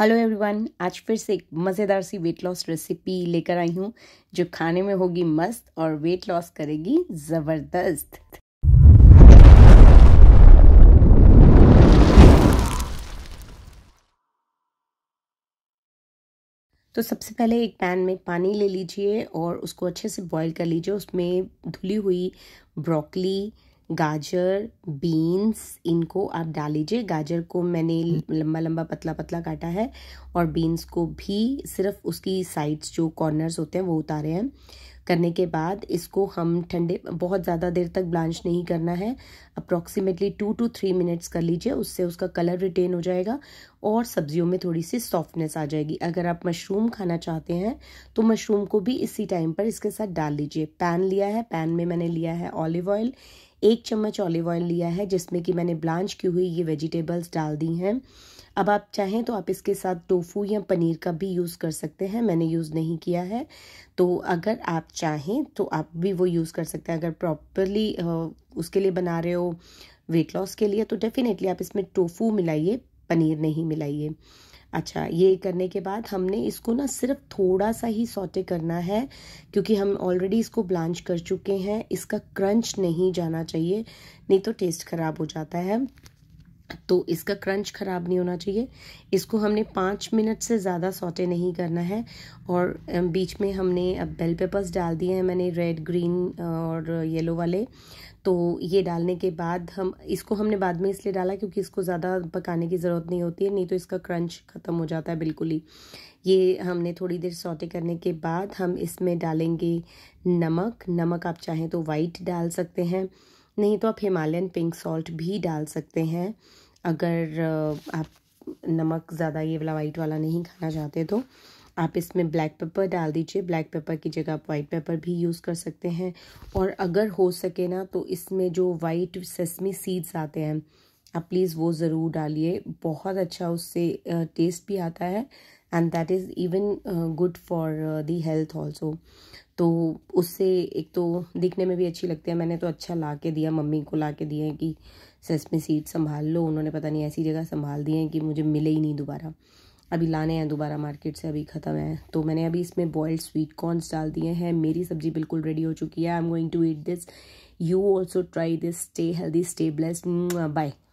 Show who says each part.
Speaker 1: hello everyone आज फिर से एक मज़ेदार सी वेट लॉस रेसिपी लेकर आई हूँ जो खाने में होगी मस्त और वेट लॉस करेगी ज़बरदस्त तो सबसे पहले एक पैन में पानी ले लीजिए और उसको अच्छे से बॉईल कर लीजिए उसमें धुली हुई ब्रोकली गाजर बीन्स इनको आप डाल लीजिए गाजर को मैंने लंबा लंबा पतला पतला काटा है और बीन्स को भी सिर्फ उसकी साइड्स जो कॉर्नर्स होते हैं वो उतारे हैं करने के बाद इसको हम ठंडे बहुत ज़्यादा देर तक ब्लांच नहीं करना है approximately two to three minutes कर लीजिए उससे उसका कलर रिटेन हो जाएगा और सब्जियों में थोड़ी सी सॉफ्टनेस आ जाएगी अगर आप मशरूम खाना चाहते हैं तो मशरूम को भी इसी टाइम पर इसके साथ डाल लीजिए पैन लिया है पैन में मैंने लिया है ऑलिव ऑयल एक चम्मच ऑलिव ऑयल लिया है जिसमें कि मैंने ब्लांच की हुई ये वेजिटेबल्स डाल दी हैं अब आप चाहें तो आप इसके साथ टोफू या पनीर का भी यूज़ कर सकते हैं मैंने यूज़ नहीं किया है तो अगर आप चाहें तो आप भी वो यूज़ कर सकते हैं अगर प्रॉपरली उसके लिए बना रहे हो वेट लॉस के लिए तो डेफ़िनेटली आप इसमें टोफू मिलाइए पनीर नहीं मिलाइए अच्छा ये करने के बाद हमने इसको ना सिर्फ थोड़ा सा ही सोटे करना है क्योंकि हम ऑलरेडी इसको ब्लांच कर चुके हैं इसका क्रंच नहीं जाना चाहिए नहीं तो टेस्ट ख़राब हो जाता है तो इसका क्रंच ख़राब नहीं होना चाहिए इसको हमने पाँच मिनट से ज़्यादा सोटे नहीं करना है और बीच में हमने अब बेल पेपर्स डाल दिए हैं मैंने रेड ग्रीन और येलो वाले तो ये डालने के बाद हम इसको हमने बाद में इसलिए डाला क्योंकि इसको ज़्यादा पकाने की ज़रूरत नहीं होती है नहीं तो इसका क्रंच ख़त्म हो जाता है बिल्कुल ही ये हमने थोड़ी देर सोटे करने के बाद हम इसमें डालेंगे नमक नमक आप चाहें तो वाइट डाल सकते हैं नहीं तो आप हिमालयन पिंक सॉल्ट भी डाल सकते हैं अगर आप नमक ज़्यादा ये वाला वाइट वाला नहीं खाना चाहते तो आप इसमें ब्लैक पेपर डाल दीजिए ब्लैक पेपर की जगह आप वाइट पेपर भी यूज़ कर सकते हैं और अगर हो सके ना तो इसमें जो वाइट सेसमी सीड्स आते हैं आप प्लीज़ वो ज़रूर डालिए बहुत अच्छा उससे टेस्ट भी आता है and that is even good for the health also तो उससे एक तो दिखने में भी अच्छी लगती है मैंने तो अच्छा ला के दिया मम्मी को ला के दिए कि सेसमी सीट संभाल लो उन्होंने पता नहीं ऐसी जगह संभाल दी है कि मुझे मिले ही नहीं दोबारा अभी लाने हैं दोबारा मार्केट से अभी ख़त्म है तो मैंने अभी इसमें बॉयल्ड स्वीट कॉर्नस डाल दिए हैं मेरी सब्ज़ी बिल्कुल रेडी हो चुकी है I am going to eat this you also try this stay healthy stay bless bye